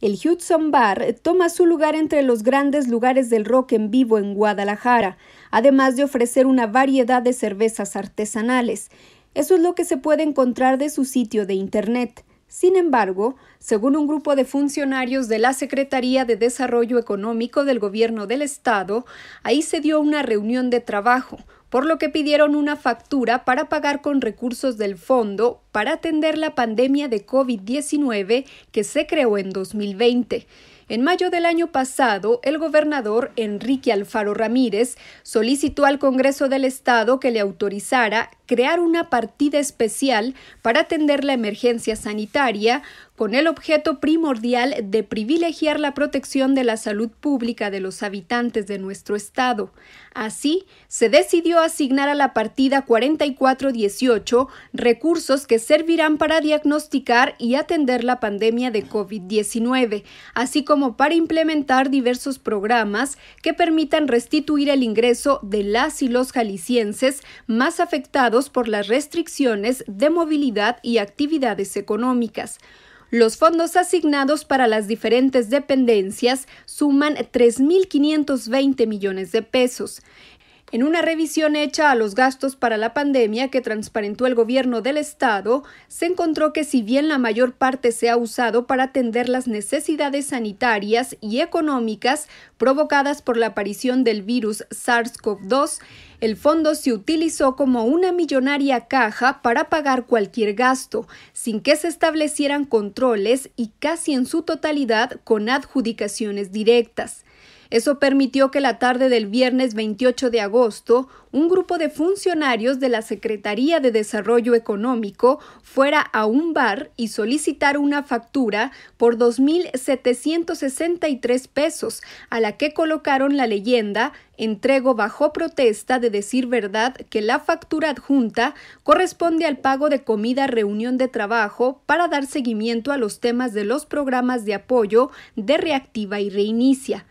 el Hudson Bar toma su lugar entre los grandes lugares del rock en vivo en Guadalajara, además de ofrecer una variedad de cervezas artesanales. Eso es lo que se puede encontrar de su sitio de Internet. Sin embargo, según un grupo de funcionarios de la Secretaría de Desarrollo Económico del Gobierno del Estado, ahí se dio una reunión de trabajo, por lo que pidieron una factura para pagar con recursos del fondo para atender la pandemia de COVID-19 que se creó en 2020. En mayo del año pasado, el gobernador Enrique Alfaro Ramírez solicitó al Congreso del Estado que le autorizara crear una partida especial para atender la emergencia sanitaria con el objeto primordial de privilegiar la protección de la salud pública de los habitantes de nuestro Estado. Así, se decidió asignar a la partida 4418 recursos que servirán para diagnosticar y atender la pandemia de COVID-19, así como para implementar diversos programas que permitan restituir el ingreso de las y los jaliscienses más afectados por las restricciones de movilidad y actividades económicas. Los fondos asignados para las diferentes dependencias suman 3.520 millones de pesos. En una revisión hecha a los gastos para la pandemia que transparentó el gobierno del estado, se encontró que si bien la mayor parte se ha usado para atender las necesidades sanitarias y económicas provocadas por la aparición del virus SARS-CoV-2, el fondo se utilizó como una millonaria caja para pagar cualquier gasto, sin que se establecieran controles y casi en su totalidad con adjudicaciones directas. Eso permitió que la tarde del viernes 28 de agosto, un grupo de funcionarios de la Secretaría de Desarrollo Económico fuera a un bar y solicitar una factura por 2.763 pesos, a la que colocaron la leyenda entrego bajo protesta de decir verdad que la factura adjunta corresponde al pago de comida reunión de trabajo para dar seguimiento a los temas de los programas de apoyo de reactiva y reinicia.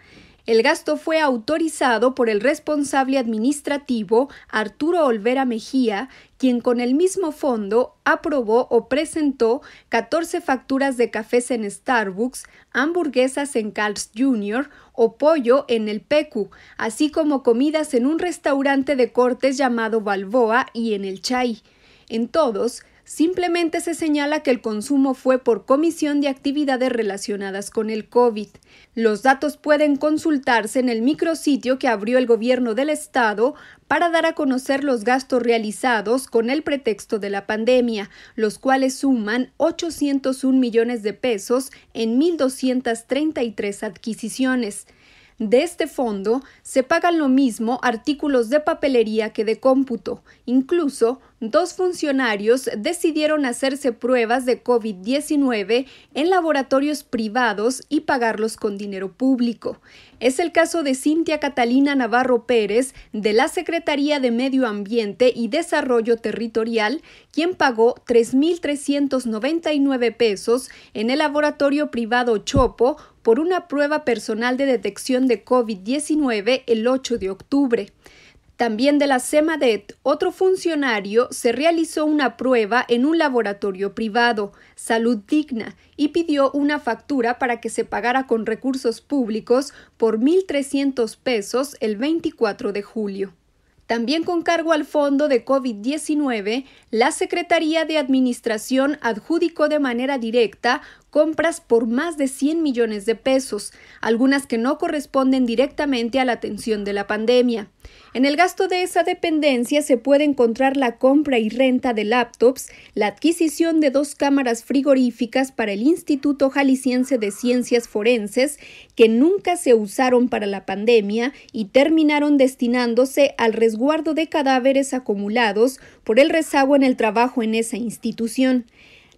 El gasto fue autorizado por el responsable administrativo Arturo Olvera Mejía, quien con el mismo fondo aprobó o presentó 14 facturas de cafés en Starbucks, hamburguesas en Carl's Jr. o pollo en el Pecu, así como comidas en un restaurante de cortes llamado Balboa y en el Chay. En todos Simplemente se señala que el consumo fue por comisión de actividades relacionadas con el COVID. Los datos pueden consultarse en el micrositio que abrió el gobierno del estado para dar a conocer los gastos realizados con el pretexto de la pandemia, los cuales suman 801 millones de pesos en 1.233 adquisiciones. De este fondo se pagan lo mismo artículos de papelería que de cómputo. Incluso, dos funcionarios decidieron hacerse pruebas de COVID-19 en laboratorios privados y pagarlos con dinero público. Es el caso de Cintia Catalina Navarro Pérez, de la Secretaría de Medio Ambiente y Desarrollo Territorial, quien pagó 3.399 pesos en el laboratorio privado Chopo por una prueba personal de detección de COVID-19 el 8 de octubre. También de la CEMADET, otro funcionario se realizó una prueba en un laboratorio privado, Salud Digna, y pidió una factura para que se pagara con recursos públicos por 1.300 pesos el 24 de julio. También con cargo al fondo de COVID-19, la Secretaría de Administración adjudicó de manera directa compras por más de 100 millones de pesos, algunas que no corresponden directamente a la atención de la pandemia. En el gasto de esa dependencia se puede encontrar la compra y renta de laptops, la adquisición de dos cámaras frigoríficas para el Instituto Jalisciense de Ciencias Forenses, que nunca se usaron para la pandemia y terminaron destinándose al resguardo de cadáveres acumulados por el rezago en el trabajo en esa institución.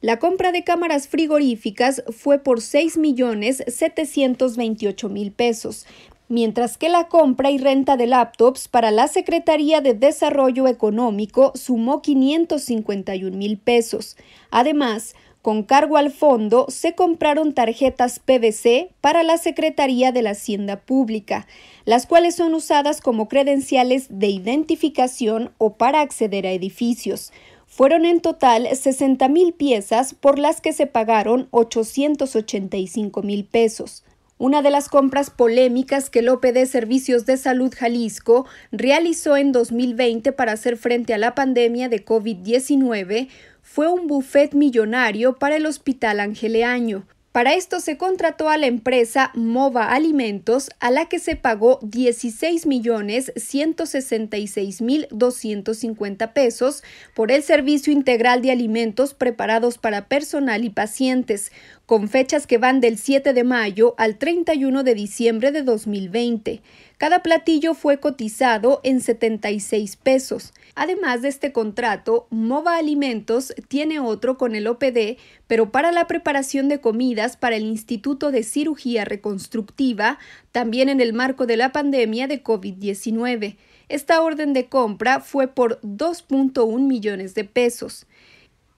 La compra de cámaras frigoríficas fue por 6.728.000 pesos, mientras que la compra y renta de laptops para la Secretaría de Desarrollo Económico sumó $551,000. mil pesos. Además, con cargo al fondo se compraron tarjetas PVC para la Secretaría de la Hacienda Pública, las cuales son usadas como credenciales de identificación o para acceder a edificios. Fueron en total 60 mil piezas por las que se pagaron 885 mil pesos. Una de las compras polémicas que el OPD Servicios de Salud Jalisco realizó en 2020 para hacer frente a la pandemia de COVID-19 fue un buffet millonario para el Hospital Angeleaño. Para esto se contrató a la empresa Mova Alimentos, a la que se pagó 16.166.250 pesos por el servicio integral de alimentos preparados para personal y pacientes, con fechas que van del 7 de mayo al 31 de diciembre de 2020. Cada platillo fue cotizado en 76 pesos. Además de este contrato, Mova Alimentos tiene otro con el OPD pero para la preparación de comidas para el Instituto de Cirugía Reconstructiva, también en el marco de la pandemia de COVID-19. Esta orden de compra fue por 2.1 millones de pesos.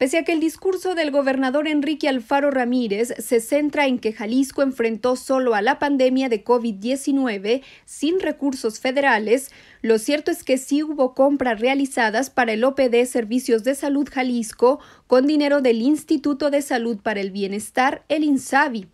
Pese a que el discurso del gobernador Enrique Alfaro Ramírez se centra en que Jalisco enfrentó solo a la pandemia de COVID-19 sin recursos federales, lo cierto es que sí hubo compras realizadas para el OPD Servicios de Salud Jalisco con dinero del Instituto de Salud para el Bienestar, el INSABI.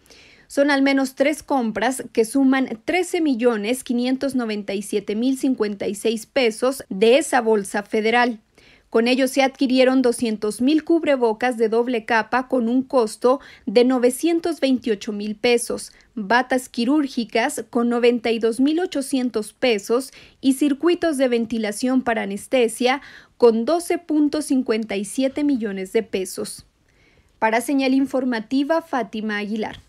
Son al menos tres compras que suman 13.597.056 pesos de esa bolsa federal. Con ello se adquirieron 200.000 cubrebocas de doble capa con un costo de 928 mil pesos, batas quirúrgicas con 92.800 pesos y circuitos de ventilación para anestesia con 12.57 millones de pesos. Para señal informativa, Fátima Aguilar.